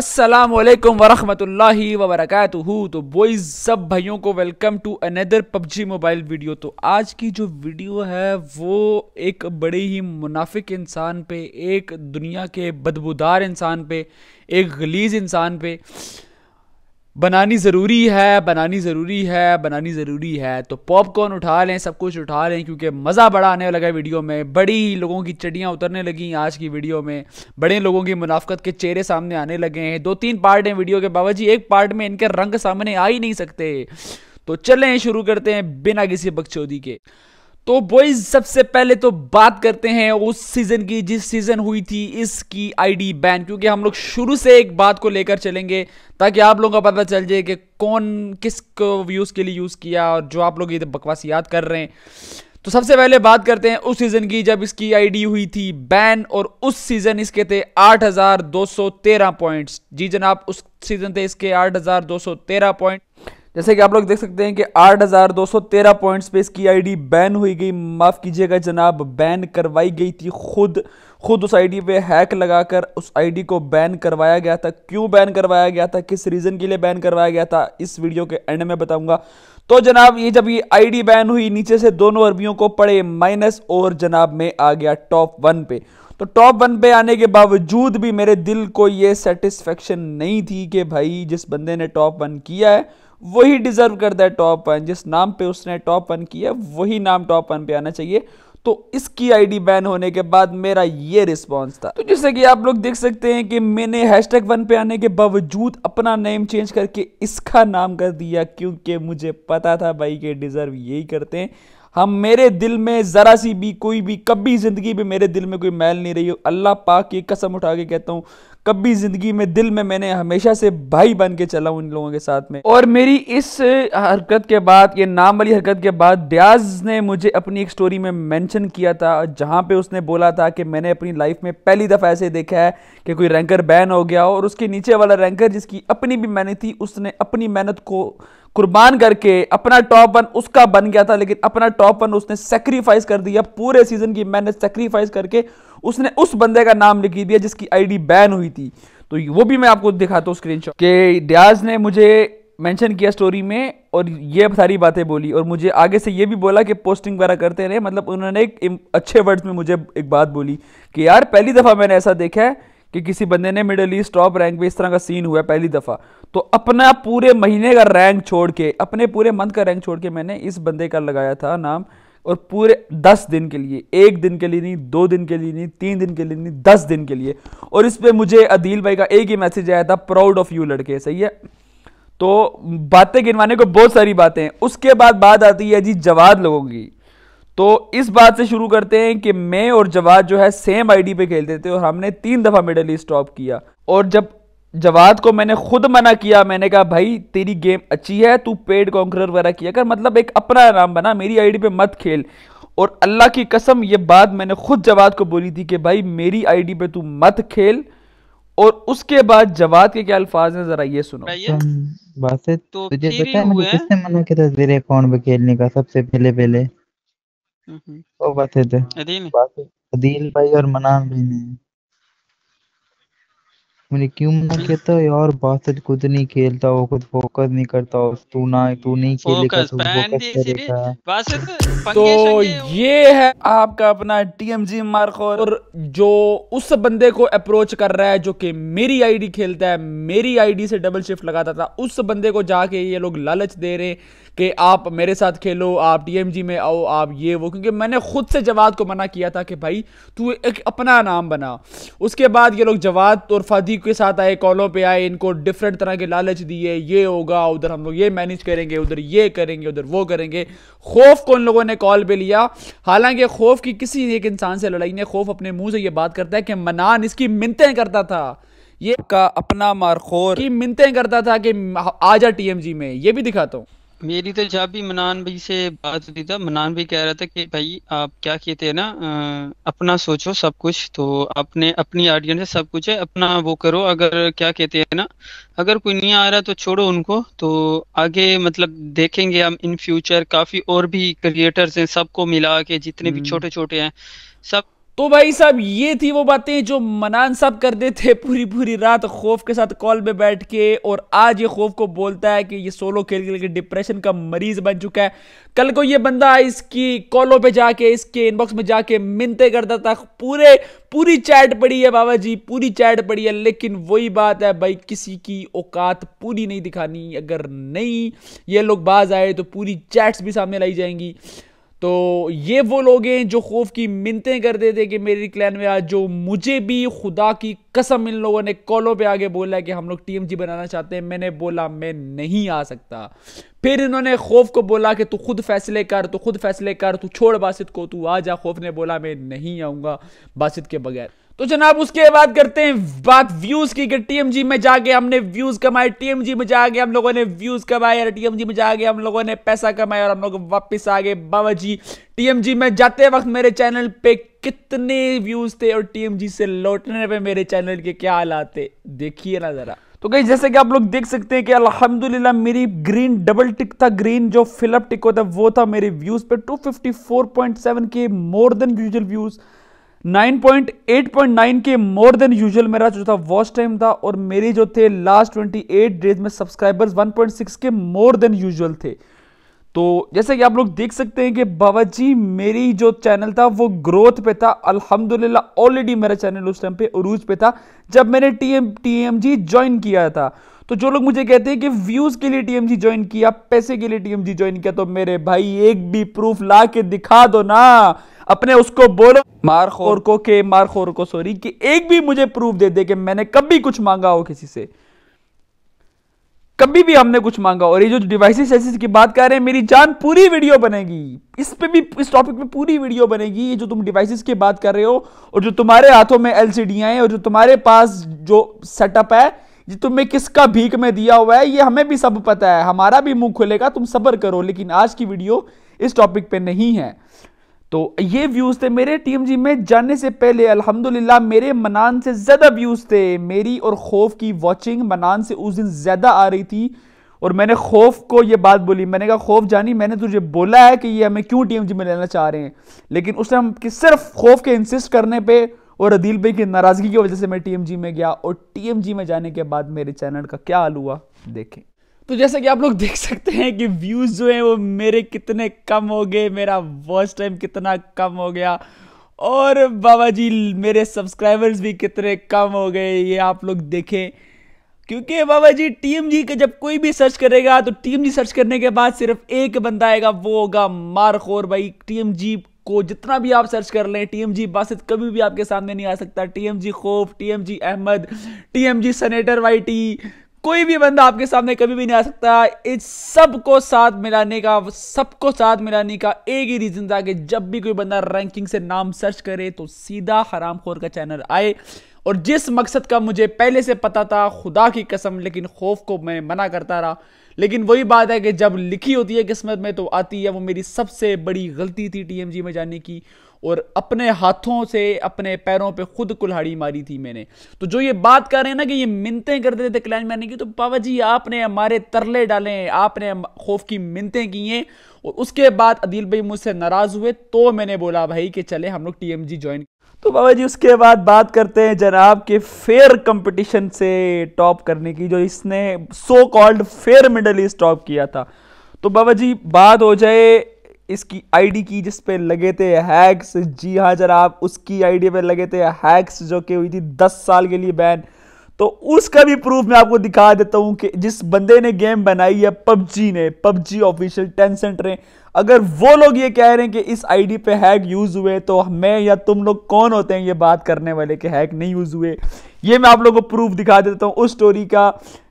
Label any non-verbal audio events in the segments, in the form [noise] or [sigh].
अस्सलाम वालेकुम वरक वबरकातुहू तो बॉयज़ सब भाइयों को welcome to another PUBG mobile video तो आज की जो वीडियो है वो एक बड़े ही मुनाफिक इंसान पे एक दुनिया के बदबूदार इंसान पे एक गलीज इंसान पे बनानी ज़रूरी है बनानी ज़रूरी है बनानी ज़रूरी है तो पॉपकॉर्न उठा लें सब कुछ उठा लें क्योंकि मज़ा बड़ा आने लगा है वीडियो में बड़ी लोगों की चटियाँ उतरने लगी आज की वीडियो में बड़े लोगों की मुनाफ्त के चेहरे सामने आने लगे हैं दो तीन पार्ट हैं वीडियो के बाबा जी एक पार्ट में इनके रंग सामने आ ही नहीं सकते तो चलें शुरू करते हैं बिना किसी बकचौदी के तो बॉयज सबसे पहले तो बात करते हैं उस सीजन की जिस सीजन हुई थी इसकी आईडी बैन क्योंकि हम लोग शुरू से एक बात को लेकर चलेंगे ताकि आप लोगों का पता चल जाए कि कौन किस व्यूज के लिए यूज किया और जो आप लोग ये बकवास याद कर रहे हैं तो सबसे पहले बात करते हैं उस सीजन की जब इसकी आईडी हुई थी बैन और उस सीजन इसके थे 8213 पॉइंट्स जी जनाब उस सीजन थे इसके 8213 पॉइंट जैसे कि आप लोग देख सकते हैं कि 8,213 पॉइंट्स पे इसकी आईडी बैन हुई गई माफ़ कीजिएगा जनाब बैन करवाई गई थी खुद खुद उस आईडी पे हैक लगाकर उस आईडी को बैन करवाया गया था क्यों बैन करवाया गया था किस रीज़न के लिए बैन करवाया गया था इस वीडियो के एंड में बताऊंगा तो जनाब ये जब ये आईडी बैन हुई नीचे से दोनों अरबियों को पड़े माइनस और जनाब में आ गया टॉप वन पे तो टॉप वन पे आने के बावजूद भी मेरे दिल को ये सेटिस्फेक्शन नहीं थी कि भाई जिस बंदे ने टॉप वन किया है वही डिजर्व करता है टॉप वन जिस नाम पे उसने टॉप वन किया वही नाम टॉप वन पे आना चाहिए तो इसकी आईडी बैन होने के बाद मेरा ये रिस्पांस था तो जैसे कि आप लोग देख सकते हैं कि मैंने हैशटैग वन पे आने के बावजूद अपना नेम चेंज करके इसका नाम कर दिया क्योंकि मुझे पता था भाई के डिजर्व यही करते हैं हम मेरे दिल में ज़रा सी भी कोई भी कभी ज़िंदगी में मेरे दिल में कोई मैल नहीं रही हो अल्लाह पाक की कसम उठा के कहता हूँ कभी ज़िंदगी में दिल में मैंने हमेशा से भाई बन के चला उन लोगों के साथ में और मेरी इस हरकत के बाद ये नाम वाली हरकत के बाद डियाज ने मुझे अपनी एक स्टोरी में मैंशन किया था जहाँ पर उसने बोला था कि मैंने अपनी लाइफ में पहली दफ़ा ऐसे देखा है कि कोई रैंकर बैन हो गया और उसके नीचे वाला रैंकर जिसकी अपनी भी मेहनत थी उसने अपनी मेहनत को कुर्बान करके अपना टॉप वन उसका बन गया था लेकिन अपना टॉप वन उसने सेक्रीफाइस कर दिया पूरे सीजन की मेहनत सेक्रीफाइस करके उसने उस बंदे का नाम लिखी दिया जिसकी आईडी बैन हुई थी तो वो भी मैं आपको दिखाता हूँ स्क्रीन के डियाज ने मुझे मेंशन किया स्टोरी में और ये सारी बातें बोली और मुझे आगे से ये भी बोला कि पोस्टिंग वगैरह करते रहे मतलब उन्होंने एक अच्छे वर्ड्स में मुझे एक बात बोली कि यार पहली दफ़ा मैंने ऐसा देखा है कि किसी बंदे ने मिडल ईस्ट टॉप रैंक पे इस तरह का सीन हुआ है पहली दफ़ा तो अपना पूरे महीने का रैंक छोड़ के अपने पूरे मंथ का रैंक छोड़ के मैंने इस बंदे का लगाया था नाम और पूरे दस दिन के लिए एक दिन के लिए नहीं दो दिन के लिए नहीं तीन दिन के लिए नहीं दस दिन के लिए और इस पर मुझे अदील भाई का एक ही मैसेज आया था प्राउड ऑफ यू लड़के सही है तो बातें गिनवाने को बहुत सारी बातें हैं उसके बाद बात आती है जी जवाद लोगों की तो इस बात से शुरू करते हैं कि मैं और जवाब जो है सेम आईडी पे खेलते थे और हमने तीन दफ़ा मेडल ईस्ट टॉप किया और जब जवाद को मैंने खुद मना किया मैंने कहा भाई तेरी गेम अच्छी है तू पेड कॉन्करर वगैरह किया कर मतलब एक अपना नाम बना मेरी आईडी पे मत खेल और अल्लाह की कसम ये बात मैंने खुद जवाद को बोली थी कि भाई मेरी आईडी पे तू मत खेल और उसके बाद जवाद के क्या अल्फाज हैं जरा ये सुनो बातें तो है खेलने का सबसे पहले पहले हम्म, हम्म। वो बातें थे अदील भाई और मनान भाई ने मैंने क्यों मना किया था यार बासठ खुद नहीं खेलता वो खुद फोकस नहीं करता तू ना तू नहीं खेलेगा तू फोकस करेगा तो ये है आपका अपना टीएमजी मार्कोर और जो उस बंदे को अप्रोच कर रहा है जो कि मेरी आईडी खेलता है मेरी आईडी से डबल शिफ्ट लगाता था उस बंदे को जाके ये लोग लालच दे रहे हैं कि आप मेरे साथ खेलो आप डीएमजी में आओ आप ये वो क्योंकि मैंने खुद से जवाद को मना किया था कि भाई तू एक अपना नाम बना उसके बाद ये लोग जवाद और फादी के साथ आए कॉलों पर आए इनको डिफरेंट तरह के लालच दिए ये होगा उधर हम लोग ये मैनेज करेंगे उधर ये करेंगे उधर वो करेंगे खौफ को उन लोगों ने कॉल पर लिया हालांकि खौफ की किसी एक इंसान से लड़ाई ने खौफ अपने मुंह से ये बात करता है कि मनान इसकी मिनतें करता था ये का अपना मारखोर की मिनतें करता था कि आजा टीएमजी में ये भी दिखाता हूँ मेरी तो जब भी मनान भाई से बात हुई था मनान भाई कह रहा था कि भाई आप क्या कहते हैं ना अपना सोचो सब कुछ तो अपने अपनी ऑडियंस सब कुछ है अपना वो करो अगर क्या कहते हैं ना अगर कोई नहीं आ रहा तो छोड़ो उनको तो आगे मतलब देखेंगे हम इन फ्यूचर काफी और भी क्रिएटर्स हैं सबको मिला के जितने भी हम्म। छोटे छोटे हैं सब तो भाई साहब ये थी वो बातें जो मनान साहब करते थे पूरी पूरी रात खौफ के साथ कॉल में बैठ के और आज ये खौफ को बोलता है कि ये सोलो खेल खेल के डिप्रेशन का मरीज बन चुका है कल को ये बंदा इसकी कॉलों पे जाके इसके इनबॉक्स में जाके मिनते करता था पूरे पूरी चैट पड़ी है बाबा जी पूरी चैट पड़ी है लेकिन वही बात है भाई किसी की औकात पूरी नहीं दिखानी अगर नहीं ये लोग बाज आए तो पूरी चैट्स भी सामने लाई जाएंगी तो ये वो लोग हैं जो खौफ की मिनतें कर देते कि मेरी क्लैन में आज जो मुझे भी खुदा की कसम इन लोगों ने कॉलों पे आगे बोला कि हम लोग टीएमजी बनाना चाहते हैं मैंने बोला मैं नहीं आ सकता फिर इन्होंने खौफ को बोला कि तू खुद फैसले कर तू खुद फैसले कर तू छोड़ बासित को तू आ जा खौफ ने बोला मैं नहीं आऊंगा बासित के बगैर तो जनाब उसके बाद करते हैं बात व्यूज की कि टीएमजी में जाके हमने व्यूज कमाए टीएमजी में जाके हम लोगों ने व्यूज कमाए और टीएमजी में जाके हम लोगों ने पैसा कमाया और हम लोग वापस आ गए बाबा जी टीएमजी में जाते वक्त मेरे चैनल पे कितने व्यूज थे और टीएमजी से लौटने पे मेरे चैनल के क्या हालात थे देखिए ना जरा तो गई जैसे कि आप लोग देख सकते हैं कि अल्हम्दुलिल्लाह मेरी ग्रीन डबल टिक था ग्रीन जो फिलअप टिक होता वो था मेरे व्यूज पे 254.7 के मोर देन यूजल व्यूज 9.8.9 के मोर देन यूजुअल मेरा जो था वॉच टाइम था और मेरे जो थे लास्ट 28 डेज में सब्सक्राइबर्स 1.6 के मोर देन यूजुअल थे तो जैसे कि आप लोग देख सकते हैं कि बाबा जी मेरी जो चैनल था वो ग्रोथ पे था अल्हम्दुलिल्लाह ऑलरेडी मेरा चैनल उस टाइम पे उरूज पे था जब मैंने T M T M G join किया था तो जो लोग मुझे कहते हैं कि व्यूज के लिए टीएमजी ज्वाइन किया पैसे के लिए टीएमजी ज्वाइन किया तो मेरे भाई एक भी प्रूफ ला के दिखा दो ना अपने उसको बोलो मारखोर को के मारखोर को सॉरी कि एक भी मुझे प्रूफ दे दे कि मैंने कभी कुछ मांगा हो किसी से कभी भी हमने कुछ मांगा और ये जो डिवाइसेस ऐसी की बात कर रहे हैं मेरी जान पूरी वीडियो बनेगी इस पे भी इस टॉपिक पे पूरी वीडियो बनेगी ये जो तुम डिवाइसेस की बात कर रहे हो और जो तुम्हारे हाथों में एलसीडी हैं और जो तुम्हारे पास जो सेटअप है ये तुम्हें किसका भीख में दिया हुआ है ये हमें भी सब पता है हमारा भी मुंह खुलेगा तुम सब्र करो लेकिन आज की वीडियो इस टॉपिक पे नहीं है तो ये व्यूज़ थे मेरे जी में जाने से पहले अल्हम्दुलिल्लाह मेरे मनान से ज़्यादा व्यूज़ थे मेरी और खौफ की वॉचिंग मनान से उस दिन ज़्यादा आ रही थी और मैंने खौफ को ये बात बोली मैंने कहा खौफ जानी मैंने तुझे बोला है कि ये हमें क्यों जी में लेना चाह रहे हैं लेकिन उसने हम कि सिर्फ खौफ के इंसिस्ट करने पे और अदील भाई की नाराज़गी की वजह से मैं टीएमजी में गया और टीएमजी में जाने के बाद मेरे चैनल का क्या हाल हुआ देखें तो जैसा कि आप लोग देख सकते हैं कि व्यूज़ जो हैं वो मेरे कितने कम हो गए मेरा वॉच टाइम कितना कम हो गया और बाबा जी मेरे सब्सक्राइबर्स भी कितने कम हो गए ये आप लोग देखें क्योंकि बाबा जी टीम जी का जब कोई भी सर्च करेगा तो टीम जी सर्च करने के बाद सिर्फ एक बंदा आएगा वो होगा मारखोर भाई टीम जी को जितना भी आप सर्च कर लें टी एम जी बासित कभी भी आपके सामने नहीं आ सकता टी एम जी खोफ T M G Ahmad T M G senator Y T कोई भी बंदा आपके सामने कभी भी नहीं आ सकता इस सबको साथ मिलाने का सबको साथ मिलाने का एक ही रीजन था कि जब भी कोई बंदा रैंकिंग से नाम सर्च करे तो सीधा हराम खोर का चैनल आए और जिस मकसद का मुझे पहले से पता था खुदा की कसम लेकिन खौफ को मैं मना करता रहा लेकिन वही बात है कि जब लिखी होती है किस्मत में तो आती है वो मेरी सबसे बड़ी गलती थी टीएमजी में जाने की और अपने हाथों से अपने पैरों पे खुद कुल्हाड़ी मारी थी मैंने तो जो ये बात कर रहे हैं ना कि ये मिनतें देते थे क्लैन मैन की तो बाबा जी आपने हमारे तरले डाले आपने खौफ की मिनतें की हैं और उसके बाद अदिल भाई मुझसे नाराज़ हुए तो मैंने बोला भाई कि चले हम लोग टी एम जी ज्वाइन तो बाबा जी उसके बाद बात करते हैं जनाब के फेयर कंपटीशन से टॉप करने की जो इसने so called fair east top किया था तो बाबा जी बात हो जाए इसकी आईडी की जिस पे लगे थे हैक्स जी हाँ आप उसकी आईडी पे लगे थे हैक्स जो कि हुई थी दस साल के लिए बैन तो उसका भी प्रूफ मैं आपको दिखा देता हूँ कि जिस बंदे ने गेम बनाई है पबजी ने पबजी ऑफिशियल टेंसेंट ने अगर वो लोग ये कह रहे हैं कि इस आईडी पे हैक यूज़ हुए तो मैं या तुम लोग कौन होते हैं ये बात करने वाले कि हैक नहीं यूज़ हुए ये मैं आप लोगों को प्रूफ दिखा देता हूँ उस स्टोरी का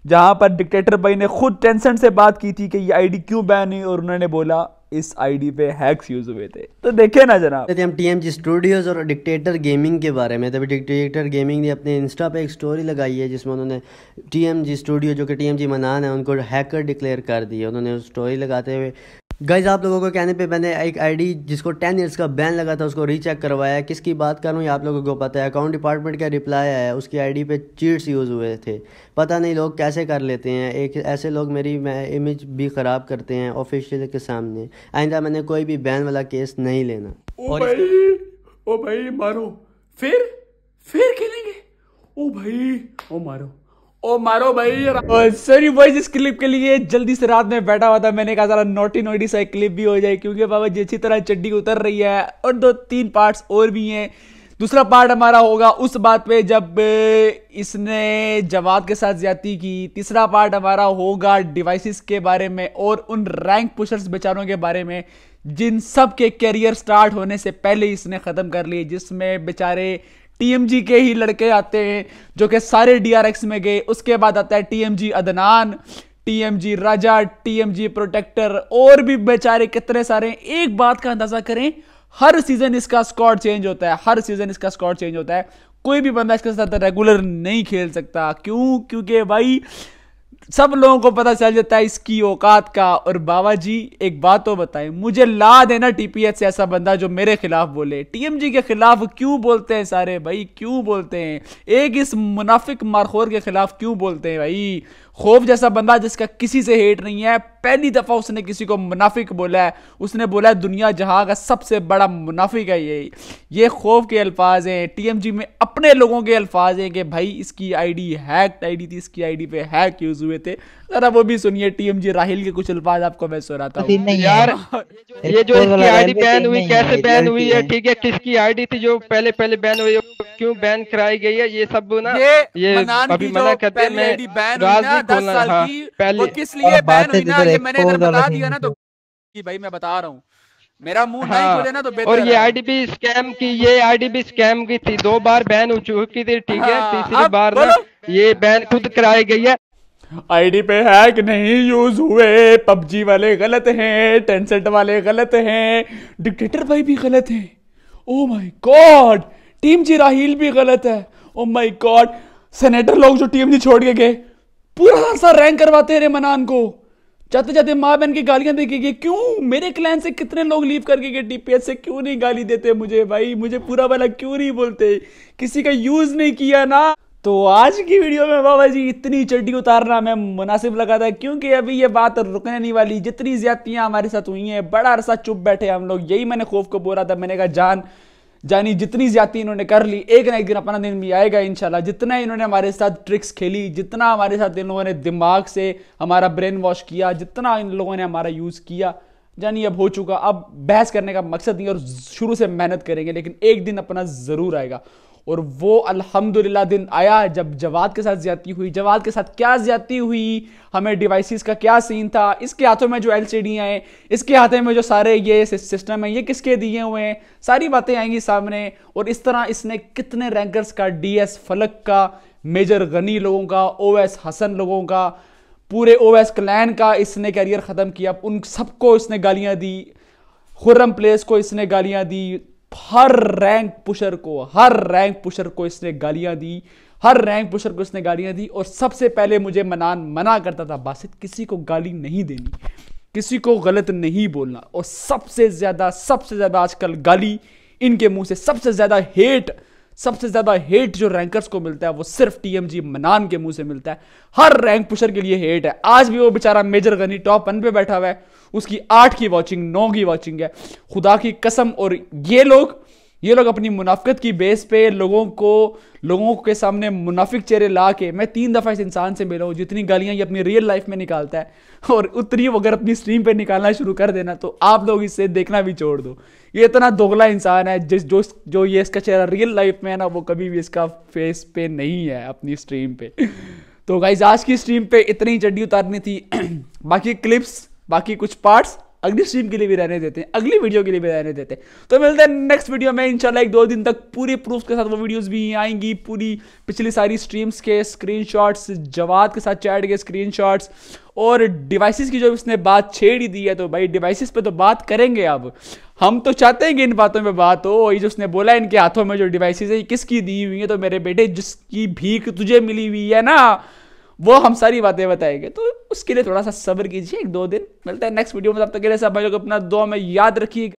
जहाँ पर डिक्टेटर भाई ने खुद टेंसेंट से बात की थी कि ये आईडी क्यों बैन हुई और उन्होंने बोला इस आईडी पे हैक्स यूज हुए थे तो देखे ना जनाब हम टीएमजी स्टूडियोज और डिक्टेटर गेमिंग के बारे में तभी डिक्टेटर गेमिंग ने अपने इंस्टा पे एक स्टोरी लगाई है जिसमें उन्होंने टीएमजी स्टूडियो जो कि टीएमजी मनान है उनको हैकर डिक्लेयर कर दिया उन्होंने स्टोरी लगाते हुए गैज आप लोगों को कहने पे मैंने एक आईडी जिसको टेन ईयर्स का बैन लगा था उसको रीचेक करवाया किसकी बात कर रहा आप लोगों को पता है अकाउंट डिपार्टमेंट का रिप्लाई आया उसकी आईडी पे चीट्स यूज़ हुए थे पता नहीं लोग कैसे कर लेते हैं एक ऐसे लोग मेरी मैं इमेज भी ख़राब करते हैं ऑफिशियल के सामने आइंदा मैंने कोई भी बैन वाला केस नहीं लेना ओ और भाई, ओ भाई मारो फिर फिर खेलेंगे ओ भाई ओ मारो ओ मारो भाई सॉरी बॉयज इस क्लिप के लिए जल्दी से रात में बैठा हुआ था मैंने कहा सारा नोटी नोटी सा क्लिप भी हो जाए क्योंकि बाबा जी अच्छी तरह चड्डी उतर रही है और दो तीन पार्ट्स और भी हैं दूसरा पार्ट हमारा होगा उस बात पे जब इसने जवाब के साथ ज्यादा की तीसरा पार्ट हमारा होगा डिवाइसेस के बारे में और उन रैंक पुशर्स बेचारों के बारे में जिन सब के करियर स्टार्ट होने से पहले इसने ख़त्म कर लिए जिसमें बेचारे टीएमजी के ही लड़के आते हैं जो कि सारे डीआरएक्स में गए उसके बाद आता है TMG Adnan TMG Raja TMG protector और भी बेचारे कितने सारे एक बात का अंदाजा करें हर सीजन इसका स्कॉट चेंज होता है हर सीजन इसका स्कॉट चेंज होता है कोई भी बंदा इसके साथ रेगुलर नहीं खेल सकता क्यों क्योंकि भाई सब लोगों को पता चल जाता है इसकी औकात का और बाबा जी एक बात तो बताएं मुझे ला देना टीपीएच से ऐसा बंदा जो मेरे खिलाफ बोले टीएमजी के खिलाफ क्यों बोलते हैं सारे भाई क्यों बोलते हैं एक इस मुनाफिक मारखोर के खिलाफ क्यों बोलते हैं भाई खौफ जैसा बंदा जिसका किसी से हेट नहीं है पहली दफ़ा उसने किसी को मुनाफिक बोला है उसने बोला है दुनिया जहां का सबसे बड़ा मुनाफिक है ये ये खौफ के अल्फाज हैं टीएमजी में अपने लोगों के अल्फाज हैं कि भाई इसकी आईडी हैक आईडी थी इसकी आईडी पे हैक यूज़ हुए थे ज़रा वो भी सुनिए टीएमजी राहिल के कुछ अल्फाज आपको मैं सुनाता हूँ यार ये जो इसकी आईडी बैन हुई कैसे बैन हुई है ठीक है किसकी आईडी थी जो पहले पहले बैन हुई क्यों बैन कराई गई है ये सब ना ये, ये अभी मना करते हैं मैं राज नहीं खोलना हाँ, पहले किस लिए बैन हुई ना ये मैंने इधर बता दिया ना तो कि भाई मैं बता रहा हूँ मेरा मुंह हाँ, नहीं खोले ना तो और ये आईडीबी स्कैम की ये आईडीबी स्कैम की थी दो बार बैन हो चुकी थी ठीक है हाँ, तीसरी बार ना ये बैन खुद कराई गई है आईडी पे हैक नहीं यूज हुए पबजी वाले गलत हैं टेंसेट वाले गलत हैं डिक्टेटर भाई भी गलत हैं oh my god team Raheel भी गलत है ओ माई गॉड सेनेटर लोग जो टीम नहीं छोड़ के गए पूरा सा रैंक करवाते रहे मनान को जाते जाते माँ बहन की गालियां देखी गई क्यों मेरे क्लैन से कितने लोग लीव करके गए टीपीएस से क्यों नहीं गाली देते मुझे भाई मुझे पूरा वाला क्यों नहीं बोलते किसी का यूज नहीं किया ना तो आज की वीडियो में बाबा जी इतनी चड्डी उतारना मैं मुनासिब लगा था क्योंकि अभी ये बात रुकने नहीं वाली जितनी ज्यादतियां हमारे साथ हुई हैं बड़ा अरसा चुप बैठे हम लोग यही मैंने खौफ को बोला था मैंने कहा जान जानी जितनी ज्यादा इन्होंने कर ली एक ना एक दिन अपना दिन भी आएगा इंशाल्लाह जितना इन्होंने हमारे साथ ट्रिक्स खेली जितना हमारे साथ इन लोगों ने दिमाग से हमारा ब्रेन वॉश किया जितना इन लोगों ने हमारा यूज़ किया जानी अब हो चुका अब बहस करने का मकसद नहीं और शुरू से मेहनत करेंगे लेकिन एक दिन अपना ज़रूर आएगा और वो अल्हम्दुलिल्लाह दिन आया जब जवाद के साथ ज्यादती हुई जवाद के साथ क्या ज्यादती हुई हमें डिवाइसेस का क्या सीन था इसके हाथों में जो एल हैं इसके हाथों में जो सारे ये सिस्टम है ये किसके दिए हुए हैं सारी बातें आएंगी सामने और इस तरह इसने कितने रैंकर्स का डी फलक का मेजर गनी लोगों का ओ हसन लोगों का पूरे ओ एस क्लैन का इसने कैरियर ख़त्म किया उन सबको इसने गालियाँ दी खुर्रम प्लेस को इसने गालियाँ दी हर रैंक पुशर को हर रैंक पुशर को इसने गालियां दी हर रैंक पुशर को इसने गालियां दी और सबसे पहले मुझे मनान मना करता था बासित किसी को गाली नहीं देनी किसी को गलत नहीं बोलना और सबसे ज़्यादा सबसे ज़्यादा आजकल गाली इनके मुंह से सबसे ज़्यादा हेट सबसे ज्यादा हेट जो रैंकर्स को मिलता है वो सिर्फ टीएमजी मनान के मुंह से मिलता है हर रैंक पुशर के लिए हेट है आज भी वो बेचारा मेजर गनी टॉप वन पे बैठा हुआ है उसकी आठ की वॉचिंग नौ की वॉचिंग है खुदा की कसम और ये लोग ये लोग अपनी मुनाफत की बेस पे लोगों को लोगों के सामने मुनाफिक चेहरे ला के मैं तीन दफ़ा इस इंसान से मिला हूँ जितनी गालियाँ ये अपनी रियल लाइफ में निकालता है और उतनी अगर अपनी स्ट्रीम पे निकालना शुरू कर देना तो आप लोग इससे देखना भी छोड़ दो ये इतना दोगला इंसान है जिस जो जो ये इसका चेहरा रियल लाइफ में है ना वो कभी भी इसका फेस पे नहीं है अपनी स्ट्रीम पे तो गाइज आज की स्ट्रीम पे इतनी चड्डी उतारनी थी [clears throat] बाकी क्लिप्स बाकी कुछ पार्ट्स अगली स्ट्रीम के लिए भी रहने देते हैं अगली वीडियो के लिए भी रहने देते हैं तो मिलते हैं नेक्स्ट वीडियो में इंशाल्लाह एक दो दिन तक पूरे प्रूफ के साथ वो वीडियोस भी आएंगी पूरी पिछली सारी स्ट्रीम्स के स्क्रीनशॉट्स जवाद के साथ चैट के स्क्रीनशॉट्स और डिवाइसेस की जो इसने बात छेड़ी दी है तो भाई डिवाइसेस पे तो बात करेंगे अब हम तो चाहते हैं कि इन बातों में बात हो ये जो उसने बोला इनके हाथों में जो डिवाइसेस है किसकी दी हुई है तो मेरे बेटे जिसकी भीख तुझे मिली हुई है ना वो हम सारी बातें बताएंगे तो उसके लिए थोड़ा सा सब्र कीजिए एक दो दिन मिलता है नेक्स्ट वीडियो में तब तक के लिए सब भाई लोग अपना दो में याद रखिएगा